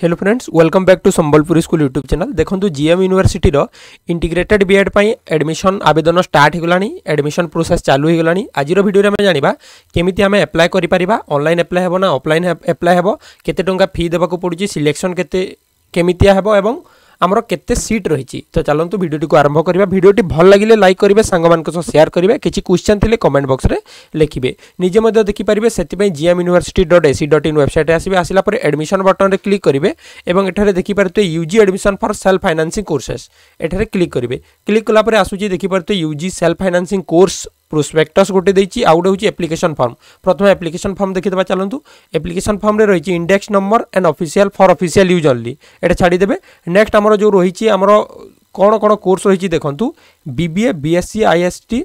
hello friends welcome back to Sambalpur school YouTube channel ଦେଖନ୍ତୁ GM ୟୁନିଭର୍ସିଟିର integrated B Ed ପାଇଁ admission ଆବେଦନ ଷ୍ଟାର୍ଟ ହୋଇଗଲାଣି ଆଡ଼ମିସନ୍ ପ୍ରୋସେସ୍ ଚାଲୁ ହୋଇଗଲାଣି ଆଜିର ଭିଡ଼ିଓରେ ଆମେ ଜାଣିବା କେମିତି ଆମେ ଆପ୍ଲାଏ କରିପାରିବା ଅନଲାଇନ୍ ଆପ୍ଲାଏ ହେବ ନା ଅଫ୍ଲାଇନ୍ ଆପ୍ଲାଏ ହେବ କେତେ ଟଙ୍କା ଫି ଦେବାକୁ ପଡ଼ୁଛି ସିଲେକ୍ସନ୍ କେତେ କେମିତିଆ ହେବ ଏବଂ ଆମର କେତେ ସିଟ୍ ରହିଛି ତ ଚାଲନ୍ତୁ ଭିଡ଼ିଓଟିକୁ ଆରମ୍ଭ କରିବା ଭିଡ଼ିଓଟି ଭଲ ଲାଗିଲେ ଲାଇକ୍ କରିବେ ସାଙ୍ଗମାନଙ୍କ ସହ ସେୟାର କରିବେ କିଛି କ୍ୱେଶ୍ଚନ୍ ଥିଲେ କମେଣ୍ଟ ବକ୍ସରେ ଲେଖିବେ ନିଜେ ମଧ୍ୟ ଦେଖିପାରିବେ ସେଥିପାଇଁ GM university dot AC dot in ୱେବସାଇଟ୍ରେ ଆସିବେ ଆସିଲା ପରେ ଆଡ଼ମିସନ୍ ବଟନ୍ରେ କ୍ଲିକ୍ କରିବେ ଏବଂ ଏଠାରେ ଦେଖିପାରୁଥିବେ U G admission for self financing courses ଏଠାରେ କ୍ଲିକ୍ କରିବେ କ୍ଲିକ୍ କଲା ପରେ ଆସୁଛି ଦେଖିପାରୁଥିବେ U G self financing course prospectus গোটে দিয়েছি আউ গোটে হচ্ছে আপ্লিকেশন ফর্ম প্রথমে আপ্লিকেশন ফর্ম দেখিদেবা চলতু আপ্লিকেশন ফর্মে রয়েছে index number and official for official use only এটা ছাড়িদেবে নেক্সট আমার যে রয়েছে আমার কোণ কোণ কোর্স রয়েছে দেখুন বিবিএ বিএসসি আইএসটি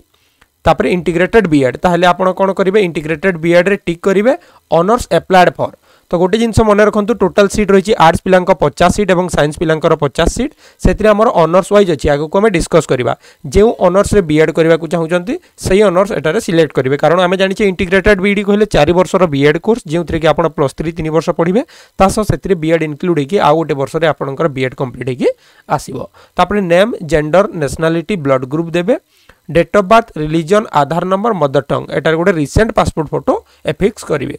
তাপরে ইন্টিগ্রেটেড বিএড তাহলে আপনার কোণ করবে ইন্টিগ্রেটেড বিএড্রে টিক করবে অনার্স আপ্লায়েড ফর তো গোটে জিনিস মনে রাখতু টোটাল সিট রয়েছে আর্টস পিলা পচাশ সিট এবং সাইন্স পিলা পচাশ সিট সেটি আমার অনর্স ওয়াইজ অছি আগুক আমি ডিসকস করা যে অনর্সে বিএড করা চাহুমান সেই অনর্স এটার সিলেক্ট করবে কারণ আমি জাঁচে ইন্টিগ্রেটেড বিইডি কহিলে চারি বর্ষর বিএড কোর্স যেউথে কি আপনার প্লস থ্রি তিন বর্ষ পড়বে তা সহ সেটি বিএড ইনক্লুড হয়ে আউ গোটে বর্ষে আপনার বিএড কমপ্লিট হয়ে আসব তাপরে name gender nationality blood group দেবে date of birth religion Aadhaar number mother tongue ଏଠାରେ ଗୋଟେ ରିସେଣ୍ଟ ପାସପୋର୍ଟ ଫଟୋ ଏଫିକ୍ସ କରିବେ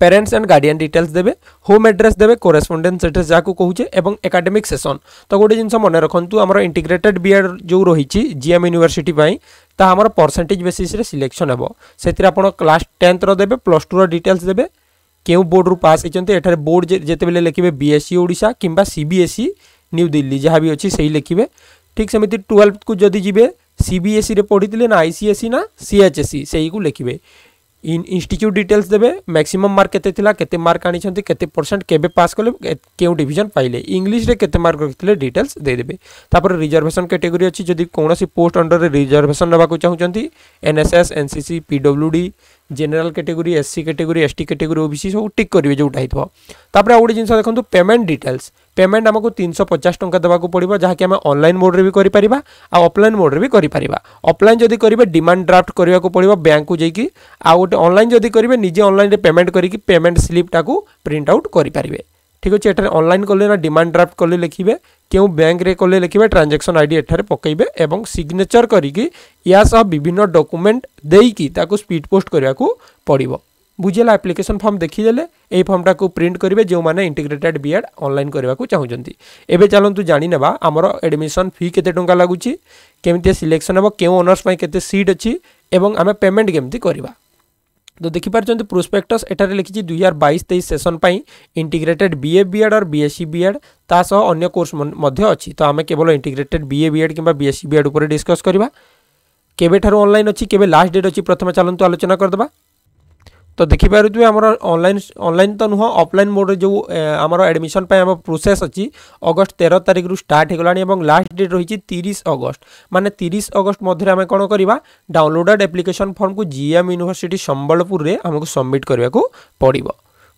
প্যারেন্টস অ্যান্ড গার্ডিয়ান ডিটেলস দেবে হোম আড্রেস দেবে কোরেসপন্ডেন্স আড্রেস যা কৌছে এবং একাডেমিক সেসন তো গোটে জিনিস মনে রাখতু আমার ইন্টিগ্রেটেড বিএড যে রয়েছে জিএম ইউনিভার্সিটি তাহা আমার পরসেন্টেজ বেসিসে সিলেকশন হব সেটি আপনার ক্লাস টেন্থর দেবে প্লস টুর ডিটেলস দেবে কেউ বোর্ডরু পাস হয়েছেন এখানে বোর্ড যেতবে লিখবে বিএসসি ওড়শা কিংবা সিবিএসই নিউ দিল্লি যা বি অছি সেই লিখবে ঠিক সেমিতি টুয়েলভ কু যদি যাবে সিবিএসই রে পড়িলে না আইসিএসই না সিএচএসই সেইকু লিখবে ইনস্টিচ্যুট ডিটেলস দেবে ম্যাক্সিমম মার্ক কেতে লা কেতে মার্ক আনিছন্তি কেতে পরসেন্ট কেবে পাস কলে কেউ ডিভিজন পাইলে ইংলিশ রে কেতে মার্ক রাখিলে ডিটেলস দেই দেবে তারপরে রিজার্ভেশন ক্যাটেগরি আছে যদি কোনসি পোস্ট অন্ডর রে রিজার্ভেশন নেবাকু চাহুচন্তি NSS NCC PWD general category SC category ST category OBC সব টিক করিবে যেটা হইতো তারপরে আউ গোটে জিনিস দেখুন পেমেন্ট ডিটেলস পেমেন্ট আমাকে তিনশো পচাশ টঙ্কা দেওয়া পড়ব যা কি আমি অনলাইন মোড্রে বি করে পারা অফলাইন মোড্রে বি করে পারা অফলাইন যদি করবে ডিমান্ড ড্রাফট করা পড়ব ব্যাঙ্কু যাই আউ গোটে অনলাইন যদি করবে নিজে অনলাইনে পেমেন্ট করি পেমেন্ট স্লিপটা প্রিন্ট আউট করে পারে ঠিক আছে এটার অনলাইন কলে না ডিমান্ড ড্রাফট কলে লিখবে কেউ ব্যাঙ্করে কলে লিখবে ট্রানজাকশন আইডি এঠারে পকাইবে এবং সিগনেচর করি ইয়া সহ বিভিন্ন ডকুমেন্ট দেইকি তাকে স্পিড পোস্ট করা পড়ব बुझेगा आप्लिकेसन फर्म देखीदे यही फर्मटा को प्रिंट करेंगे जो मैंने इंटिग्रेटेड बीएड ऑनलाइन करने को चाहते एवं चलतु जाणीने आमर एडमिशन फी के टाँग लगुच केमती सिलेक्शन हे क्यों अनर्स के सीट अच्छी एवं आम पेमेंट केमती करवा तो देखिपार प्रोस्पेक्टस एठार लिखी दुई हजार बैस तेईस सेसन इंटिग्रेटेड बीए बीएड और बीएससी बीएड तासह अन्य कोर्स अच्छी तो आम केवल इंटिग्रेटेड बीए बीएड कि बीएससी बीएड उपर डिस्कस करवा केवे अच्छी केवे लास्ट डेट अच्छी प्रथम चलतु आलोचना करदे ତ ଦେଖିପାରୁଥିବେ ଆମର ଅନଲାଇନ୍ ଅନଲାଇନ୍ ତ ନୁହଁ ଅଫଲାଇନ୍ ମୋଡ଼୍ରେ ଯେଉଁ ଆମର ଆଡ଼ମିସନ୍ ପାଇଁ ଆମ ପ୍ରୋସେସ୍ ଅଛି ଅଗଷ୍ଟ ତେର ତାରିଖରୁ ଷ୍ଟାର୍ଟ ହୋଇଗଲାଣି ଏବଂ ଲାଷ୍ଟ ଡେଟ୍ ରହିଛି ତିରିଶ ଅଗଷ୍ଟ ମାନେ ତିରିଶ ଅଗଷ୍ଟ ମଧ୍ୟରେ ଆମେ କ'ଣ କରିବା ଡାଉନଲୋଡ଼େଡ଼ ଆପ୍ଲିକେସନ୍ ଫର୍ମକୁ ଜି ଏମ୍ ୟୁନିଭର୍ସିଟି ସମ୍ବଲପୁରରେ ଆମକୁ ସବମିଟ୍ କରିବାକୁ ପଡ଼ିବ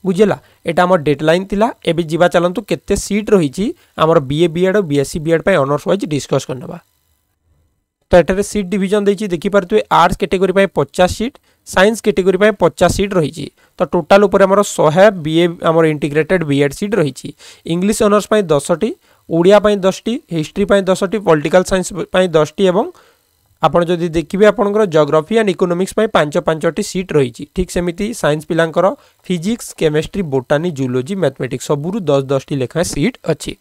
ବୁଝିଲା ଏଇଟା ଆମ ଡେଟ୍ এটা আমার ডেডলাইন লা এবে যা চালু কেতে সিট রয়েছে আমার বিএ বিএড ও বিএসসি বিএড ପାଇଁ ଅନର୍ସ ୱାଇଜ୍ ଡିସ୍କସ୍ କରିନେବା ତ ଏଠାରେ ସିଟ୍ ଡିଭିଜନ୍ ଦେଇଛି ଦେଖିପାରୁଥିବେ দেখিপারে আর্টস ପାଇଁ ପଚାଶ ସିଟ୍ সাইন্স ক্যাটেগরি পাই পচাশ সিট রয়েছে তো টোটাল উপরে আমার শহে বিএ আমার ইন্টিগ্রেটেড বিএড সিট রয়েছে ইংলিশ অনার্স পাই দশটি ওড়িয়া পাই দশটি হিস্ট্রি পাই দশটি পলিটিকাল সাইন্স পাই দশটি এবং ଆପଣ ଯଦି ଦେଖିବେ ଆପଣଙ୍କର ଜୋଗ୍ରାଫି ଆଣ୍ଡ ଇକୋନୋମିକ୍ସ ପାଇଁ ପାଞ୍ଚ ପାଞ୍ଚଟି ସିଟ୍ ରହିଛି ଠିକ୍ ସେମିତି ସାଇନ୍ସ ପିଲାଙ୍କର physics chemistry botany zoology mathematics ସବୁରୁ ଦଶ ଦଶଟି ଲେଖାଏଁ ସିଟ୍ ଅଛି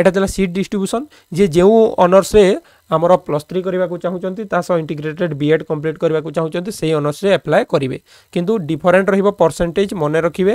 এটা ଥିଲା ସିଟ୍ ଡିଷ୍ଟ୍ରିବ୍ୟୁସନ୍ ଯିଏ ଯେଉଁ ଅନର୍ସରେ ଆମର ପ୍ଲସ୍ ଥ୍ରୀ କରିବାକୁ ଚାହୁଁଛନ୍ତି ତା ସହ ଇଣ୍ଟିଗ୍ରେଟେଡ୍ ବି ଏଡ଼୍ କମ୍ପ୍ଲିଟ୍ କରିବାକୁ ଚାହୁଁଛନ୍ତି ସେଇ ଅନର୍ସରେ ଆପ୍ଲାଏ କରିବେ କିନ୍ତୁ ଡିଫରେଣ୍ଟ ରହିବ ପରସେଣ୍ଟେଜ୍ ମନେ ରଖିବେ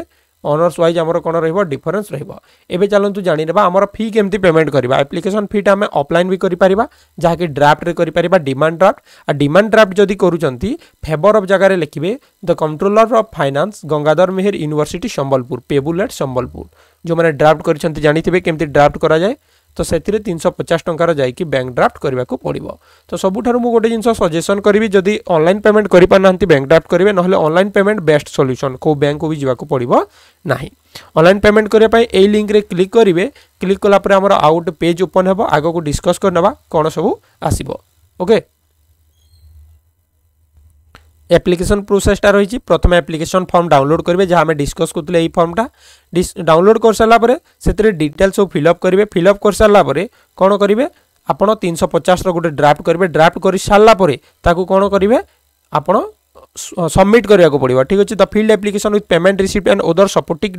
ଅନର୍ସ ୱାଇଜ୍ ଆମର କ'ଣ ରହିବ ଡିଫରେନ୍ସ ରହିବ ଏବେ ଚାଲନ୍ତୁ ଜାଣିନେବା ଆମର ଫି କେମିତି ପେମେଣ୍ଟ କରିବା ଆପ୍ଲିକେସନ୍ ଫିଟା ଆମେ ଅଫଲାଇନ୍ ବି କରିପାରିବା ଯାହାକି ଡ୍ରାଫ୍ଟରେ କରିପାରିବା ଡିମାଣ୍ଡ ଡ୍ରାଫ୍ଟ ଆଉ ଡିମାଣ୍ଡ ଡ୍ରାଫ୍ଟ ଯଦି କରୁଛନ୍ତି ଫେଭର ଅଫ୍ ଜାଗାରେ ଲେଖିବେ the controller of finance Gangadhar Meher university Sambalpur payable at Sambalpur ଯେଉଁମାନେ ଡ୍ରାଫ୍ଟ କରିଛନ୍ତି ଜାଣିଥିବେ କେମିତି ଡ୍ରାଫ୍ଟ କରାଯାଏ ତ ସେଥିରେ ତିନିଶହ ପଚାଶ ଟଙ୍କାର ଯାଇକି ବ୍ୟାଙ୍କ ଡ୍ରାଫ୍ଟ କରିବାକୁ ପଡ଼ିବ ତ ସବୁଠାରୁ ମୁଁ ଗୋଟେ ଜିନିଷ ସଜେସନ୍ କରିବି ଯଦି ଅନଲାଇନ୍ ପେମେଣ୍ଟ କରିପାରୁନାହାନ୍ତି ବ୍ୟାଙ୍କ ଡ୍ରାଫ୍ଟ କରିବେ ନହେଲେ ଅନଲାଇନ୍ ପେମେଣ୍ଟ ବେଷ୍ଟ ସଲ୍ୟୁସନ୍ କେଉଁ ବ୍ୟାଙ୍କକୁ ବି ଯିବାକୁ ପଡ଼ିବ ନାହିଁ ଅନଲାଇନ୍ ପେମେଣ୍ଟ କରିବା ପାଇଁ ଏଇ ଲିଙ୍କରେ କ୍ଲିକ୍ କରିବେ କ୍ଲିକ୍ କଲା ପରେ ଆମର ଆଉ ଗୋଟେ ପେଜ୍ ଓପନ୍ ହେବ ଆଗକୁ ଡିସ୍କସ୍ କରିନେବା କ'ଣ ସବୁ ଆସିବ ଓକେ আপ্লিকেশন প্রোসেসটা রয়েছে প্রথমে আপ্লিকেশন ফর্ম ডাউনলোড করবে যা আমি ডিসকস করলে এই ফর্মটা ডাউনলোড করসারা পরে সেতরে ডিটেলস সব ফিল আপ করবে ফিল আপ করসারা পরে কোণ করবে আপনার তিনশো পচাশর গোটে ড্রাফ্ট করবে ড্রাফ্ট করে সারা পরে তাকে কোণ করবে আপনার सबमिट करवाक पड़ा ठीक अच्छे the filled application with payment receipt and other supporting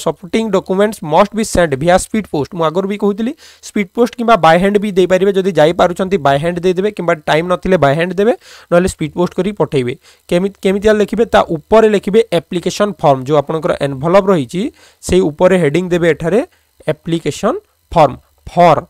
supporting documents must be send भीआ स्पीड पोस्ट मुझ आगर भी कहती स्पीड पोस्ट कि बाय हैंड भी देपारे पारे जब जापार बाय हैंड देदेव कि टाइम नए बाय हैंड देते ना स्पीड पोस्ट कर पठेबे केमी लिखे ता लिखे एप्लिकेसन फर्म जो आपंकर एनभलप रही से उपर हेडिंग देवे एठार application form for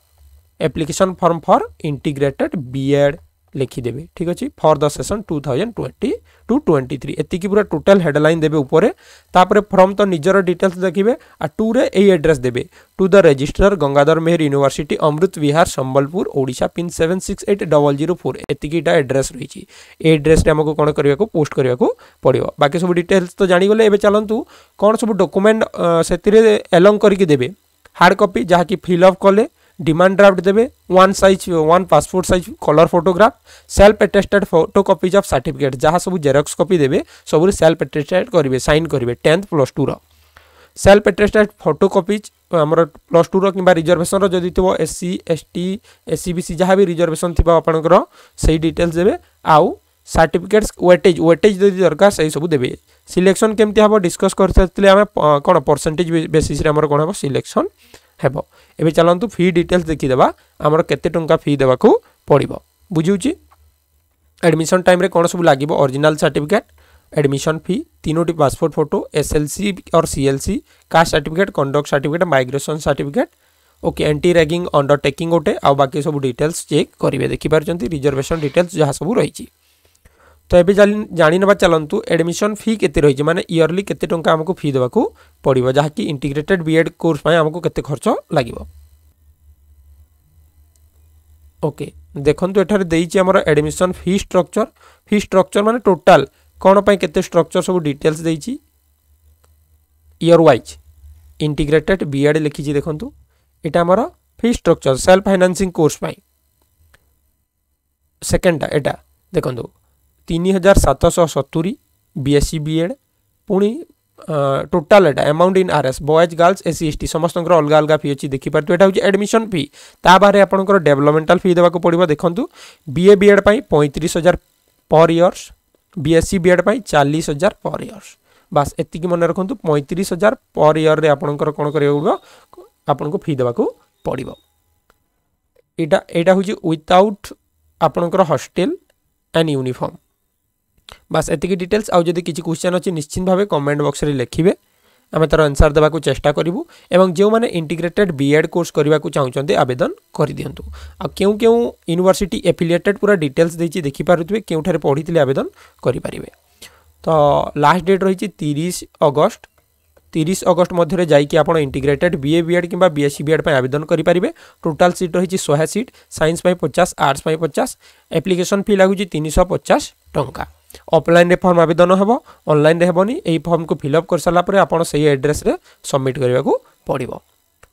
application form for integrated B Ed লিখিদেবে ঠিক আছে for the session two thousand twenty two twenty three এতিকি পুরা টোটাল হেডলাইন দেবে উপরে তাপরে ফ্রম তো নিজের ডিটেলস দেখবে আর টুরে এই আড্রেস দেবে to the registrar Gangadhar Meher university Amrit Vihar Sambalpur Odisha pin seven six eight double zero four এতিকিটা আড্রেস রয়েছে এই আড্রেসটি আমাকে কোণ করা পোস্ট করা পড়ব বাকি সব ডিটেলস তো জাঁগলে এবে চালু কোণ সব ডকুমেন্ট সেতিরে এলং করিকি দেবে হার্ড কপি যাকি ফিল অফ কলে demand draft debe one size one passport size color photograph self attested photocopies of certificate jaha sabu xerox copy debe sabu self attested karibe sign karibe 10th plus 2 ra self attested photocopies ଆମର plus ଟୁର କିମ୍ବା ରିଜର୍ଭେସନର ଯଦି ଥିବ S C S T S C B C ଯାହା ବି reservation ଥିବ ଆପଣଙ୍କର ସେଇ ଡିଟେଲ୍ସ ଦେବେ ଆଉ ସାର୍ଟିଫିକେଟ୍ସ ୱେଟେଜ୍ ୱେଟେଜ୍ ଯଦି ଦରକାର ସେଇ ସବୁ ଦେବେ ସିଲେକ୍ସନ୍ କେମିତି ହେବ ଡିସ୍କସ୍ କରିସାରିଥିଲେ ଆମେ କ'ଣ ପରସେଣ୍ଟେଜ୍ ବେସିସ୍ରେ ଆମର କ'ଣ ହେବ ସିଲେକ୍ସନ୍ ହେବ ଏବେ ଚାଲନ୍ତୁ ଫି ଡିଟେଲ୍ସ ଦେଖିଦେବା ଆମର फी दे ଫି बुझे ପଡ଼ିବ टाइम कौन सब लगे ସବୁ ଲାଗିବ एडमिशन फी तीनो पासपोर्ट फोटो सी और CLC caste certificate conduct certificate migration certificate okay anti ragging undertaking गोटे आउ बाकी सब डिटेल्स चेक करेंगे देखिपार रिजर्वेशन डिटेल्स जहाँ सब रही তো এবে জাণিনেবা চালু এডমিশন ফি কেতে রয়েছে মানে ইয়রলি কেতে টঙ্কা আমাকে ফি দেওয়া পড়ব যা কি ইন্টিগ্রেটেড বিএড কোর্স আমাকে কেতে খরচ লাগিব ওকে দেখন্তু এঠারে দেইছি আমার admission fee structure fee structure মানে টোটাল কোণ পাই কেতে স্ট্রকচর সব ডিটেলস দেইছি ইয়র ওয়াইজ ইন্টিগ্রেটেড বিএড লিখিছি দেখন্তু এটা আমার fee structure self financing course পাই সেকেন্ডটা এটা দেখন্তু ତିନି ହଜାର ସାତଶହ ସତୁରି ବି ଏଡ଼୍ ପୁଣି ଟୋଟାଲ୍ ଏଇଟା amount in R S boys girls S C S T ସମସ୍ତଙ୍କର ଅଲଗା ଅଲଗା ଫି ଅଛି ଦେଖିପାରୁଥିବେ ଏଇଟା ହେଉଛି ଆଡ଼ମିସନ୍ ଫି ତା ବାହାରେ ଆପଣଙ୍କର ଡେଭଲପମେଣ୍ଟାଲ୍ ଫି ଦେବାକୁ ପଡ଼ିବ ଦେଖନ୍ତୁ ବି ବିଏ ବିଏଡ଼୍ ପାଇଁ ପଇଁତିରିଶ ହଜାର ପର୍ ଇୟର୍ସ ବିଏସ୍ସି ବିଏଡ଼୍ ପାଇଁ ଚାଳିଶ ହଜାର ପର୍ ଇୟର୍ସ ବାସ୍ ଏତିକି ମନେ ରଖନ୍ତୁ ପଇଁତିରିଶ ହଜାର ପର୍ ଇୟର୍ରେ ଆପଣଙ୍କର କ'ଣ କରିବାକୁ ପଡ଼ିବ ଆପଣଙ୍କୁ ଫି ଦେବାକୁ ପଡ଼ିବ ଏଇଟା ଏଇଟା ହେଉଛି ୱିଥଆଉଟ୍ ଆପଣଙ୍କର ହଷ୍ଟେଲ୍ ଆଣ୍ଡ ୟୁନିଫର୍ମ ବାସ୍ ଏତିକି ଡିଟେଲ୍ସ ଆଉ ଯଦି କିଛି କ୍ୱେଶ୍ଚନ୍ ଅଛି ନିଶ୍ଚିତ ଭାବେ କମେଣ୍ଟ ବକ୍ସରେ ଲେଖିବେ ଆମେ ତା'ର ଆନ୍ସର୍ ଦେବାକୁ ଚେଷ୍ଟା କରିବୁ ଏବଂ ଯେଉଁମାନେ ଇଣ୍ଟିଗ୍ରେଟେଡ୍ ବି ଏଡ଼୍ କୋର୍ସ କରିବାକୁ ଚାହୁଁଛନ୍ତି ଆବେଦନ କରିଦିଅନ୍ତୁ ଆଉ କେଉଁ କେଉଁ ୟୁନିଭର୍ସିଟି ଏଫିଲିଏଟେଡ୍ ପୁରା ଡିଟେଲ୍ସ ଦେଇଛି ଦେଖିପାରୁଥିବେ କେଉଁଠାରେ ପଢ଼ିଥିଲେ ଆବେଦନ କରିପାରିବେ ତ ଲାଷ୍ଟ ଡେଟ୍ ରହିଛି ତିରିଶ ଅଗଷ୍ଟ তিরিশ অগস্ট মধ্যে যাই আপনার ইন্টিগ্রেটেড বিএ বিএড কিংবা বিএসসি বিএড আবেদন করে পেয়ে টোটাল সিট রয়েছে শহে সিট সাইন্স পচাশ আর্টস পচাশ আপ্লিকেসন ফি লাগুচি তিনশহ পচাশ টঙ্কা ଅଫଲାଇନ୍ରେ ଫର୍ମ ଆବେଦନ ହେବ ଅନଲାଇନ୍ରେ ହେବନି ଏହି ଫର୍ମକୁ ଫିଲ୍ଅପ୍ କରିସାରିଲା ପରେ ଆପଣ ସେହି ଆଡ୍ରେସ୍ରେ ସବମିଟ୍ କରିବାକୁ ପଡ଼ିବ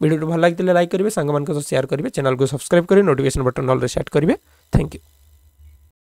ଭିଡ଼ିଓଟି ଭଲ ଲାଗିଥିଲେ ଲାଇକ୍ କରିବେ ସାଙ୍ଗମାନଙ୍କ ସହ ସେୟାର କରିବେ ଚ୍ୟାନେଲକୁ ସବସ୍କ୍ରାଇବ୍ କରି ନୋଟିଫିକେସନ୍ ବଟନ୍ ଅଲ୍ରେ ସେଟ୍ କରିବେ ଥ୍ୟାଙ୍କ ୟୁ